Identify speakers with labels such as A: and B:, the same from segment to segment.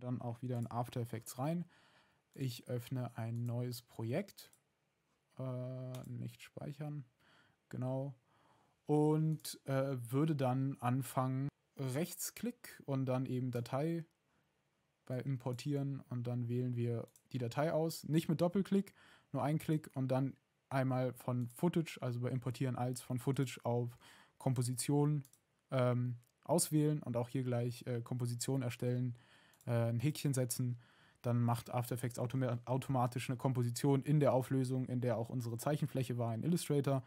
A: dann auch wieder in After Effects rein. Ich öffne ein neues Projekt. Äh, nicht speichern. Genau. Und äh, würde dann anfangen, Rechtsklick und dann eben Datei bei Importieren und dann wählen wir die Datei aus. Nicht mit Doppelklick, nur ein Klick und dann einmal von Footage, also bei Importieren als von Footage auf Komposition ähm, auswählen und auch hier gleich äh, Komposition erstellen äh, ein Häkchen setzen, dann macht After Effects automatisch eine Komposition in der Auflösung, in der auch unsere Zeichenfläche war in Illustrator.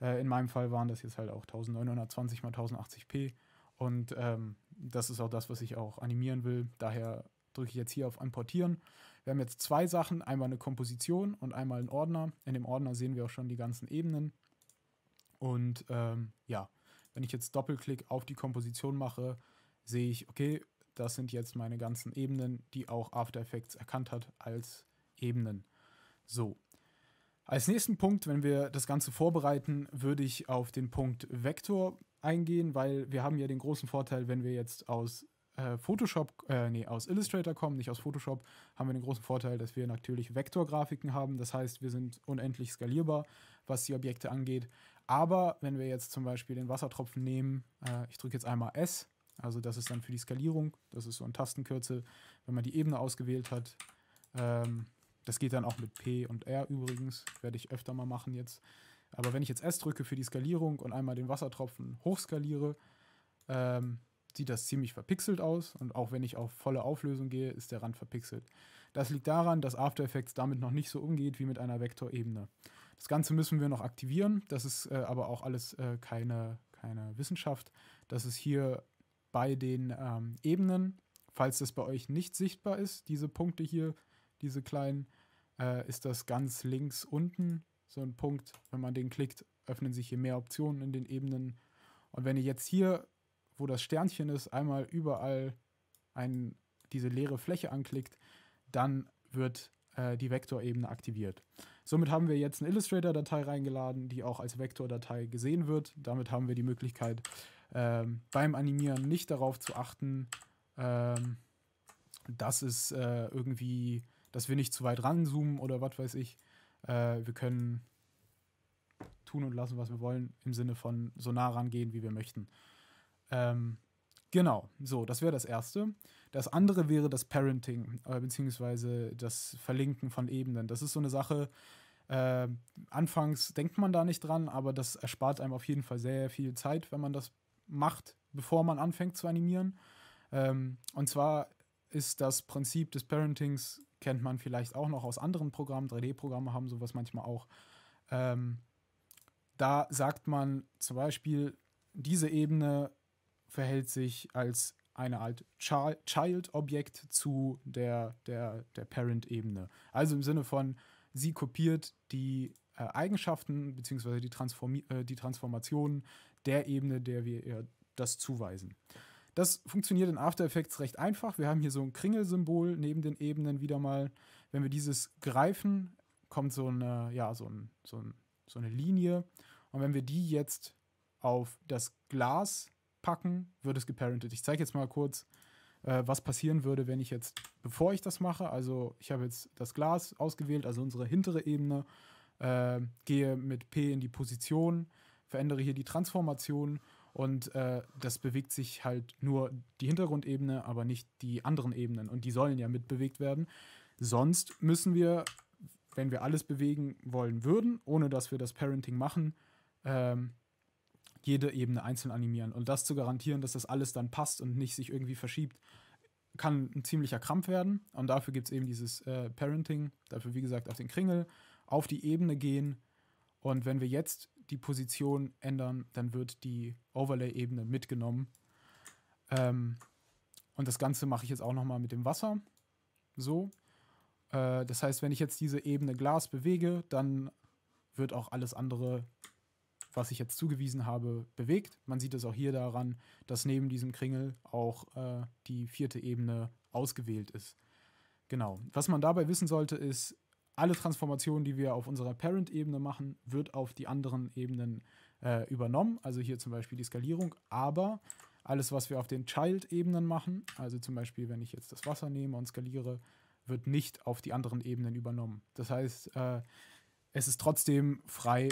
A: Äh, in meinem Fall waren das jetzt halt auch 1920 x 1080p. Und ähm, das ist auch das, was ich auch animieren will. Daher drücke ich jetzt hier auf Importieren. Wir haben jetzt zwei Sachen, einmal eine Komposition und einmal einen Ordner. In dem Ordner sehen wir auch schon die ganzen Ebenen. Und ähm, ja, wenn ich jetzt Doppelklick auf die Komposition mache, sehe ich, okay, das sind jetzt meine ganzen Ebenen, die auch After Effects erkannt hat als Ebenen. So. Als nächsten Punkt, wenn wir das Ganze vorbereiten, würde ich auf den Punkt Vektor eingehen, weil wir haben ja den großen Vorteil, wenn wir jetzt aus äh, Photoshop, äh, nee, aus Illustrator kommen, nicht aus Photoshop, haben wir den großen Vorteil, dass wir natürlich Vektorgrafiken haben. Das heißt, wir sind unendlich skalierbar, was die Objekte angeht. Aber wenn wir jetzt zum Beispiel den Wassertropfen nehmen, äh, ich drücke jetzt einmal S, also das ist dann für die Skalierung, das ist so ein Tastenkürzel, wenn man die Ebene ausgewählt hat. Ähm, das geht dann auch mit P und R übrigens, werde ich öfter mal machen jetzt. Aber wenn ich jetzt S drücke für die Skalierung und einmal den Wassertropfen hochskaliere, ähm, sieht das ziemlich verpixelt aus und auch wenn ich auf volle Auflösung gehe, ist der Rand verpixelt. Das liegt daran, dass After Effects damit noch nicht so umgeht wie mit einer Vektorebene. Das Ganze müssen wir noch aktivieren, das ist äh, aber auch alles äh, keine, keine Wissenschaft. Das ist hier bei den ähm, Ebenen. Falls das bei euch nicht sichtbar ist, diese Punkte hier, diese kleinen, äh, ist das ganz links unten so ein Punkt. Wenn man den klickt, öffnen sich hier mehr Optionen in den Ebenen. Und wenn ihr jetzt hier, wo das Sternchen ist, einmal überall ein, diese leere Fläche anklickt, dann wird äh, die Vektorebene aktiviert. Somit haben wir jetzt eine Illustrator-Datei reingeladen, die auch als Vektordatei gesehen wird. Damit haben wir die Möglichkeit, ähm, beim Animieren nicht darauf zu achten, ähm, dass es äh, irgendwie, dass wir nicht zu weit ranzoomen oder was weiß ich. Äh, wir können tun und lassen, was wir wollen, im Sinne von so nah rangehen, wie wir möchten. Ähm, genau, so, das wäre das Erste. Das andere wäre das Parenting, äh, beziehungsweise das Verlinken von Ebenen. Das ist so eine Sache, äh, anfangs denkt man da nicht dran, aber das erspart einem auf jeden Fall sehr viel Zeit, wenn man das macht, bevor man anfängt zu animieren. Ähm, und zwar ist das Prinzip des Parentings, kennt man vielleicht auch noch aus anderen Programmen, 3D-Programme haben sowas manchmal auch. Ähm, da sagt man zum Beispiel, diese Ebene verhält sich als eine Art Child-Objekt zu der, der, der Parent-Ebene. Also im Sinne von, sie kopiert die äh, Eigenschaften bzw. Die, Transformi äh, die Transformationen der Ebene, der wir ihr das zuweisen. Das funktioniert in After Effects recht einfach. Wir haben hier so ein Kringelsymbol neben den Ebenen wieder mal. Wenn wir dieses greifen, kommt so eine, ja, so, ein, so, ein, so eine Linie. Und wenn wir die jetzt auf das Glas packen, wird es geparented. Ich zeige jetzt mal kurz, äh, was passieren würde, wenn ich jetzt, bevor ich das mache, also ich habe jetzt das Glas ausgewählt, also unsere hintere Ebene, äh, gehe mit P in die Position, verändere hier die Transformation und äh, das bewegt sich halt nur die Hintergrundebene, aber nicht die anderen Ebenen. Und die sollen ja mitbewegt werden. Sonst müssen wir, wenn wir alles bewegen wollen würden, ohne dass wir das Parenting machen, ähm, jede Ebene einzeln animieren. Und das zu garantieren, dass das alles dann passt und nicht sich irgendwie verschiebt, kann ein ziemlicher Krampf werden. Und dafür gibt es eben dieses äh, Parenting. Dafür, wie gesagt, auf den Kringel, auf die Ebene gehen. Und wenn wir jetzt die Position ändern, dann wird die Overlay-Ebene mitgenommen. Ähm, und das Ganze mache ich jetzt auch nochmal mit dem Wasser. So. Äh, das heißt, wenn ich jetzt diese Ebene Glas bewege, dann wird auch alles andere, was ich jetzt zugewiesen habe, bewegt. Man sieht es auch hier daran, dass neben diesem Kringel auch äh, die vierte Ebene ausgewählt ist. Genau. Was man dabei wissen sollte, ist, alle Transformationen, die wir auf unserer Parent-Ebene machen, wird auf die anderen Ebenen äh, übernommen. Also hier zum Beispiel die Skalierung, aber alles, was wir auf den Child-Ebenen machen, also zum Beispiel, wenn ich jetzt das Wasser nehme und skaliere, wird nicht auf die anderen Ebenen übernommen. Das heißt, äh, es ist trotzdem frei,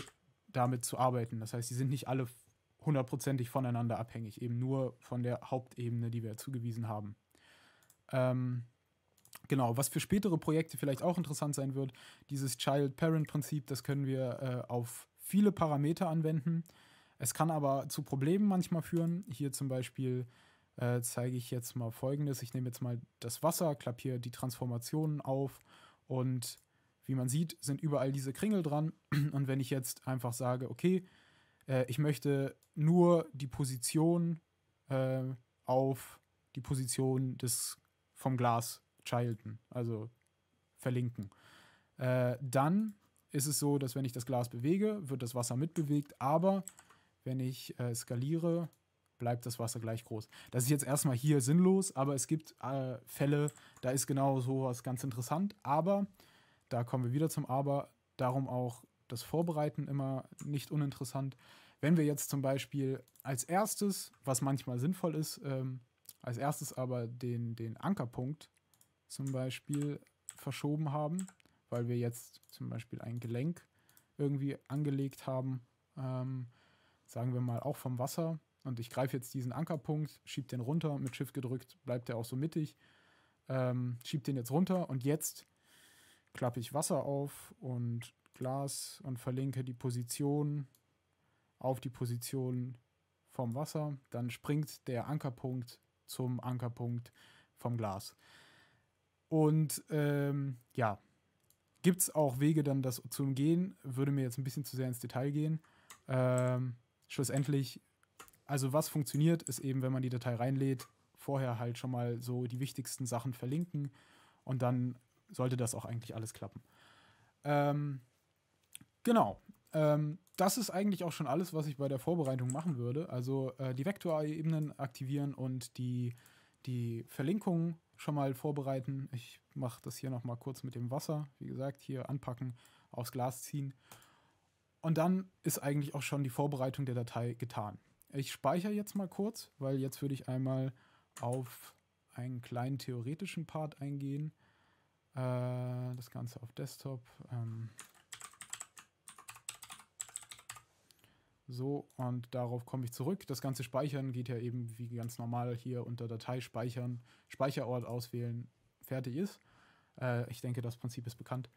A: damit zu arbeiten. Das heißt, sie sind nicht alle hundertprozentig voneinander abhängig, eben nur von der Hauptebene, die wir zugewiesen haben. Ähm, Genau, was für spätere Projekte vielleicht auch interessant sein wird, dieses Child-Parent-Prinzip, das können wir äh, auf viele Parameter anwenden. Es kann aber zu Problemen manchmal führen. Hier zum Beispiel äh, zeige ich jetzt mal folgendes. Ich nehme jetzt mal das Wasser, klappe hier die Transformationen auf und wie man sieht, sind überall diese Kringel dran. Und wenn ich jetzt einfach sage, okay, äh, ich möchte nur die Position äh, auf die Position des, vom Glas childen, also verlinken. Äh, dann ist es so, dass wenn ich das Glas bewege, wird das Wasser mitbewegt, aber wenn ich äh, skaliere, bleibt das Wasser gleich groß. Das ist jetzt erstmal hier sinnlos, aber es gibt äh, Fälle, da ist genau so was ganz interessant, aber da kommen wir wieder zum Aber, darum auch das Vorbereiten immer nicht uninteressant. Wenn wir jetzt zum Beispiel als erstes, was manchmal sinnvoll ist, ähm, als erstes aber den, den Ankerpunkt zum Beispiel verschoben haben, weil wir jetzt zum Beispiel ein Gelenk irgendwie angelegt haben, ähm, sagen wir mal auch vom Wasser. Und ich greife jetzt diesen Ankerpunkt, schiebe den runter, mit Shift gedrückt bleibt der auch so mittig, ähm, schiebe den jetzt runter und jetzt klappe ich Wasser auf und Glas und verlinke die Position auf die Position vom Wasser. Dann springt der Ankerpunkt zum Ankerpunkt vom Glas. Und ähm, ja, gibt es auch Wege, dann das zu umgehen. Würde mir jetzt ein bisschen zu sehr ins Detail gehen. Ähm, schlussendlich, also was funktioniert, ist eben, wenn man die Datei reinlädt, vorher halt schon mal so die wichtigsten Sachen verlinken und dann sollte das auch eigentlich alles klappen. Ähm, genau. Ähm, das ist eigentlich auch schon alles, was ich bei der Vorbereitung machen würde. Also äh, die Vektorebenen aktivieren und die, die Verlinkungen schon mal vorbereiten. Ich mache das hier nochmal kurz mit dem Wasser. Wie gesagt, hier anpacken, aufs Glas ziehen. Und dann ist eigentlich auch schon die Vorbereitung der Datei getan. Ich speichere jetzt mal kurz, weil jetzt würde ich einmal auf einen kleinen theoretischen Part eingehen. Äh, das Ganze auf Desktop. Ähm So, und darauf komme ich zurück. Das ganze Speichern geht ja eben wie ganz normal hier unter Datei speichern, Speicherort auswählen, fertig ist. Äh, ich denke, das Prinzip ist bekannt.